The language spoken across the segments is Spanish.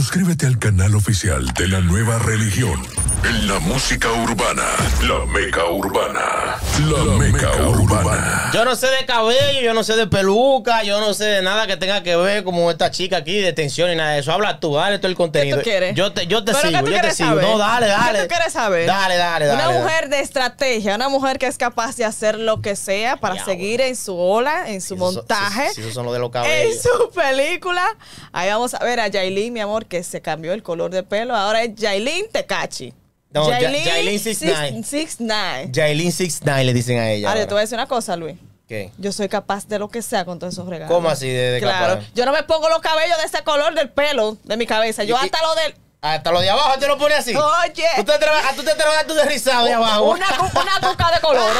Suscríbete al canal oficial de la nueva religión en la música urbana, la meca urbana, la, meca, urbana. Yo no sé de cabello, yo no sé de peluca, yo no sé de nada que tenga que ver como esta chica aquí de tensión y nada de eso. Habla tú, dale todo el contenido. ¿Qué tú quieres? Yo te, yo te sigo, yo te sigo. Saber? No, dale, dale. ¿Qué tú quieres saber? Dale, dale, dale. Una mujer de estrategia, una mujer que es capaz de hacer lo que sea para seguir en su ola, en su montaje. lo En su película. Ahí vamos a ver a Jailin, mi amor, que se cambió el color de pelo. Ahora es Jailin Tecachi. No, Jailin 69. 69. Jailin 69 le dicen a ella. Ahora, te voy a decir una cosa, Luis. ¿Qué? Yo soy capaz de lo que sea con todos esos regalos. ¿Cómo así Claro. Yo no me pongo los cabellos de ese color del pelo de mi cabeza. Yo hasta lo del. Hasta lo de abajo te lo pone así. Oye. Tú te trabajas, tú te tú de rizado de abajo. Una, una cuca de colores.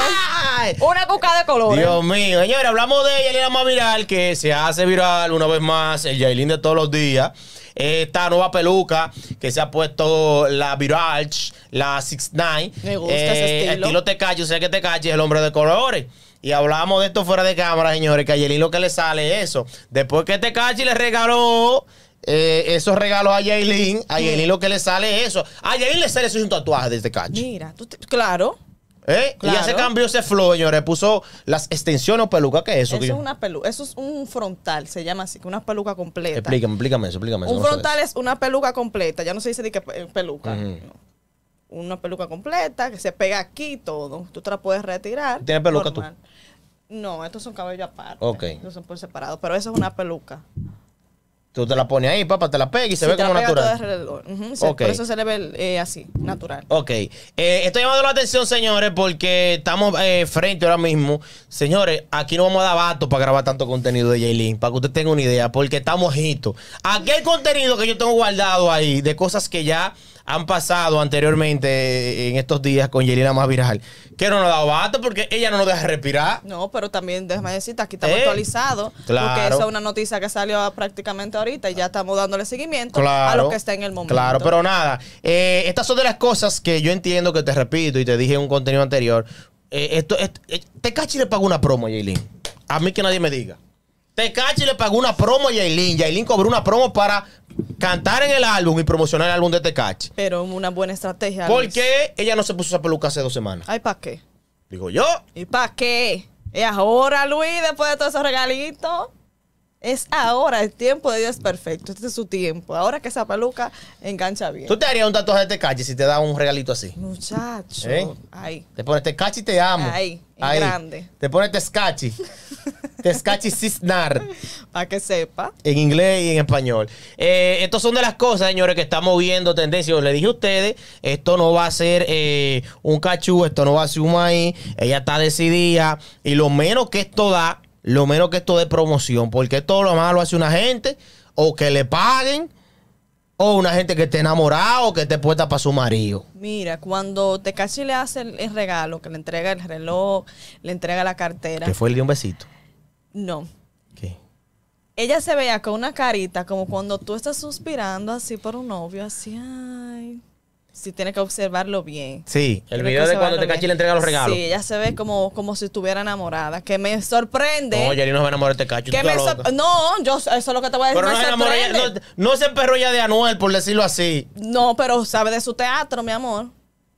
Ay. Una cuca de colores. Dios mío. Señores, hablamos de y la más viral, que se hace viral una vez más. El Jailin de todos los días esta nueva peluca que se ha puesto la Virage, la 69. Me gusta ese eh, estilo. Estilo te o sé que te es el hombre de colores. Y hablábamos de esto fuera de cámara, señores, que a Yelin lo que le sale es eso. Después que te calle le regaló eh, esos regalos a Yailin, a Yelin, lo que le sale es eso. A Yelin le sale eso es un tatuaje de este Mira, tú claro. ¿Eh? Y ya se cambió ese flow, señores. Puso las extensiones o pelucas. ¿Qué es eso? Eso es, una pelu eso es un frontal, se llama así, una peluca completa. Explícame, explícame eso, explícame Un frontal es una peluca completa. Ya no se dice ni que peluca. Una peluca completa que se pega aquí todo. Tú te la puedes retirar. ¿Tienes peluca tú? No, estos son cabellos aparte. Ok. Estos son por separado. Pero eso es una peluca. Tú te la pones ahí, papá, te la pega y se ve como natural. Por eso se le ve eh, así, natural. Ok. Eh, estoy llamando la atención, señores, porque estamos eh, frente ahora mismo. Señores, aquí no vamos a dar vato para grabar tanto contenido de Jaylin, para que usted tenga una idea, porque estamos ojitos. Aquel contenido que yo tengo guardado ahí, de cosas que ya han pasado anteriormente eh, en estos días con Yelena más viral, que no nos ha dado bata porque ella no nos deja respirar. No, pero también déjame decirte, aquí estamos eh, actualizado actualizados, porque esa es una noticia que salió prácticamente ahorita y ya estamos dándole seguimiento a lo que está en el momento. Claro, pero nada, eh, estas son de las cosas que yo entiendo que te repito y te dije en un contenido anterior. esto, te cachi le pagó una promo, Yelena. A mí que nadie me diga. Te y le pagó una promo a Yailin. cobró una promo para cantar en el álbum y promocionar el álbum de Tecachi. Pero una buena estrategia. ¿Por qué ella no se puso esa peluca hace dos semanas? Ay, ¿para qué? Digo yo. ¿Y para qué? ¿Y ahora, Luis, después de todos esos regalitos? Es ahora, el tiempo de Dios es perfecto. Este es su tiempo. Ahora que esa peluca engancha bien. ¿Tú te harías un tatuaje de Tecachi este si te da un regalito así? Muchacho. ¿Eh? Te pones Tecachi te amo. Ahí. grande. Te pones Tecachi. Tecachi Cisnar. Para que sepa. En inglés y en español. Eh, Estas son de las cosas, señores, que estamos viendo tendencias. Le dije a ustedes, esto no va a ser eh, un cachú, esto no va a ser un maíz. Ella está decidida. Y lo menos que esto da lo menos que esto de promoción, porque todo lo más lo hace una gente, o que le paguen, o una gente que esté enamorada, o que esté puesta para su marido. Mira, cuando te casi le hace el, regalo, que le entrega el reloj, le entrega la cartera. ¿Qué fue el de un besito? No. ¿Qué? Ella se veía con una carita como cuando tú estás suspirando así por un novio, así, ay si tiene que observarlo bien. Sí, el video de cuando Tecachi le entrega los regalos. Sí, ella se ve como, como si estuviera enamorada. Que me sorprende. No, no se va a enamorar de Tecachi. No, yo, eso es lo que te voy a decir. no, se enamoró, no, no, se emperró ya de Anuel, por decirlo así. No, pero sabe de su teatro, mi amor.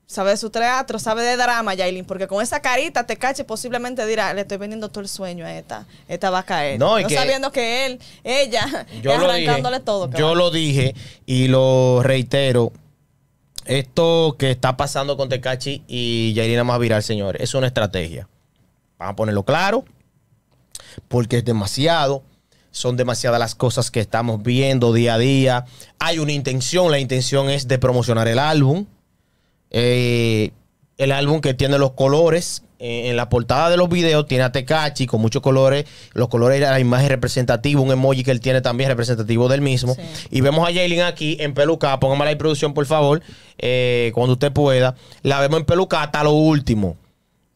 Sabe de su teatro, sabe de drama, Yailin, porque con esa carita te cache posiblemente dirá, le estoy vendiendo todo el sueño a esta, esta va a caer. No, y sabiendo que él, ella, yo arrancándole todo. Yo lo dije y lo reitero, esto que está pasando con Tecachi y Yairina Maviral, señores, es una estrategia. Vamos a ponerlo claro, porque es demasiado. Son demasiadas las cosas que estamos viendo día a día. Hay una intención, la intención es de promocionar el álbum. Eh, el álbum que tiene los colores. Eh, en la portada de los videos tiene a Tecachi con muchos colores. Los colores la imagen representativa, un emoji que él tiene también representativo del mismo. Y vemos a Jalen aquí en peluca. Póngame la introducción por favor, eh, cuando usted pueda. La vemos en peluca hasta lo último.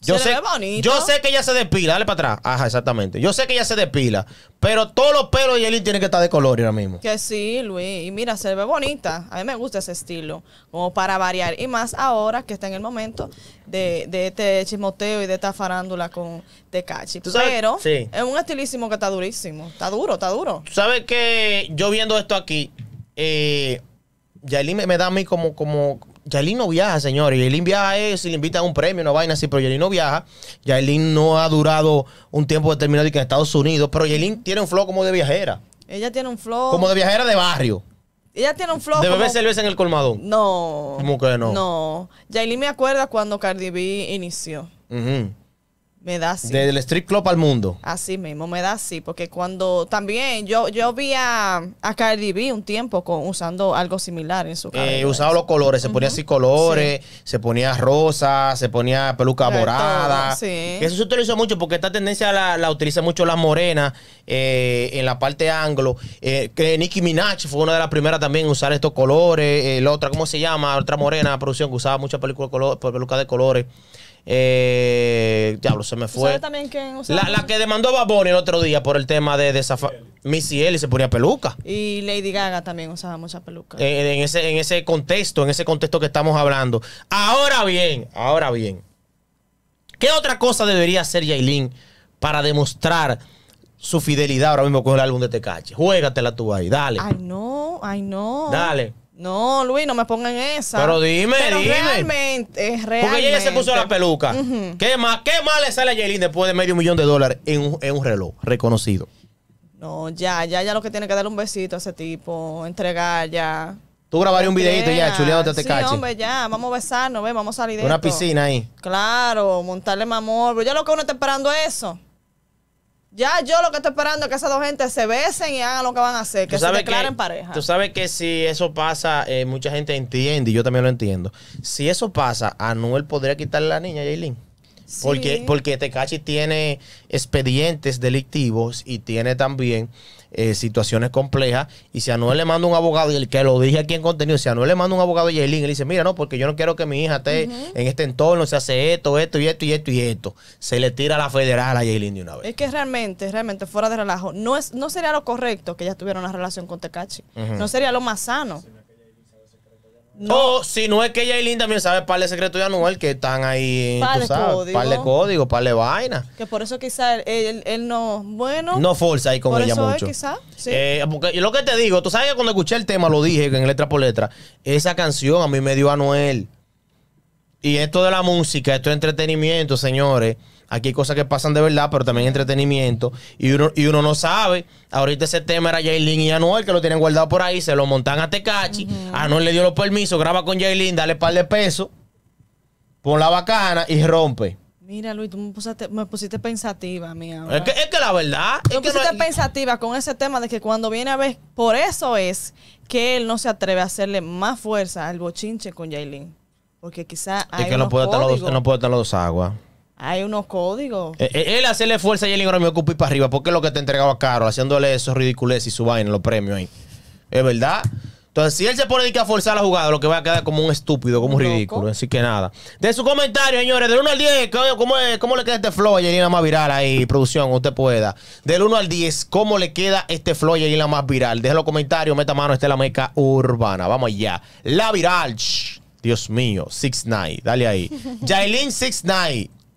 Yo sé, yo sé que ella se despila, dale para atrás. Ajá, exactamente. Yo sé que ella se despila, pero todos los pelos de Yelin tienen que estar de color ahora mismo. Que sí, Luis. Y mira, se ve bonita. A mí me gusta ese estilo, como para variar. Y más ahora que está en el momento de, de este chismoteo y de esta farándula con Tecachi. Pero es un estilísimo que está durísimo. Está duro, está duro. ¿Tú sabes que yo viendo esto aquí, eh, me, da a mí como, como Yailin no viaja, señores. Yailin viaja eso si le invitan un premio, una vaina así, pero Yailin no viaja. Yailin no ha durado un tiempo determinado que en Estados Unidos, pero Yailin tiene un flow como de viajera. Ella tiene un flow. Como de viajera de barrio. Ella tiene un flow. ¿De beber en el colmadón? No. ¿Cómo que no? No. Yailin me acuerda cuando Cardi B inició. Ajá. Me da así. Del street club al mundo. Así mismo, me da así. Porque cuando también yo, yo vi a, a Cardi B un tiempo usando algo similar en su eh, casa. usaba los colores, se ponía así colores, se ponía rosa, se ponía peluca morada. Eso se utilizó mucho porque esta tendencia la, la utiliza mucho la morena, eh, en la parte anglo. Eh, que Nicki Minaj fue una de las primeras también en usar estos colores. Eh, la otra, ¿cómo se llama? Otra morena, producción que usaba mucha peluca de colores eh, diablo, se me fue. también quién? la, que demandó a Baboni el otro día por el tema de, Missy Elliott se ponía peluca. Y Lady Gaga también usaba mucha peluca. Eh, en, ese, en ese contexto, en ese contexto que estamos hablando. Ahora bien, ahora bien. ¿Qué otra cosa debería hacer Yailin para demostrar su fidelidad ahora mismo con el álbum de Tecache? Juégatela tú ahí, dale. Ay, no, ay, no. Dale. No, Luis, no me pongan esa. Pero dime, Pero dime. Realmente, es real. Porque ella se puso la peluca. ¿Qué, más, ¿Qué más le sale a Jaylin después de medio millón de dólares en un, en un reloj reconocido? No, ya, ya, ya lo que tiene que dar un besito a ese tipo, entregar ya. Tú grabarías un videito ya, chuleándote este sí, cache. hombre, ya. Vamos a besarnos, ve, vamos a salir de Una piscina ahí. Claro, montarle mamor. ya lo que uno está esperando es eso. Ya yo lo que estoy esperando es que esas dos gentes se besen y hagan lo que van a hacer, que se declaren pareja. Tú sabes que si eso pasa, eh, mucha gente entiende, y yo también lo entiendo. Si eso pasa, Anuel podría quitarle la niña a porque, porque Tecachi tiene expedientes delictivos y tiene también eh, situaciones complejas. Y si a Noel le manda un abogado, y el que lo dije aquí en contenido, si a Noel le manda un abogado a Yailin, él dice, mira, no, porque yo no quiero que mi hija esté en este entorno, se hace esto, esto y esto y esto y esto. Se le tira la federal a Yailin de una vez. Es que realmente, realmente, fuera de relajo, no, es, no sería lo correcto que ella tuviera una relación con Tecachi. No sería lo más sano. No. si no es que ella linda también sabe par de secretos de Anuel que están ahí, par de código. par de par de Que por eso quizás él, no, bueno. No forza ahí con ella eso mucho. Es, quizá, sí. Eh, porque lo que te digo, tú sabes que cuando escuché el tema, lo dije en letra por letra, esa canción a mí me dio Anuel. Y esto de la música, esto de entretenimiento, señores. Aquí hay cosas que pasan de verdad, pero también entretenimiento. Y uno, y uno no sabe. Ahorita ese tema era Jailin y Anuel, que lo tienen guardado por ahí. Se lo montan a Tecachi. Anuel le dio los permisos. Graba con Jailin, dale par de pesos. Pon la bacana y rompe. Mira, Luis, tú me pusiste, pensativa, mía. Es que, es que, la verdad. Tú me pusiste pensativa con ese tema de que cuando viene a ver. Por eso es que él no se atreve a hacerle más fuerza al bochinche con Jailin. Porque quizás Hay es que no puede, estar los, no puede estar los aguas. Hay unos códigos. Eh, eh, él hacerle fuerza a Jalen ahora y ocupar para arriba, porque es lo que te entregaba Caro, haciéndole esos ridiculez y su vaina, los premios ahí. Es verdad. Entonces, si él se pone a forzar la jugada, lo que va a quedar como un estúpido, como un ridículo. Así que nada. De su comentario, señores, del 1 al 10, ¿cómo, le queda este flow a la más viral ahí, producción? Usted pueda. Del 1 al 10, ¿cómo le queda este flow a Yelena más viral? Deja los comentarios, meta mano, esta es la meca urbana. Vamos allá. La viral. Dios mío, Six Night, dale ahí. Yailin Six Night.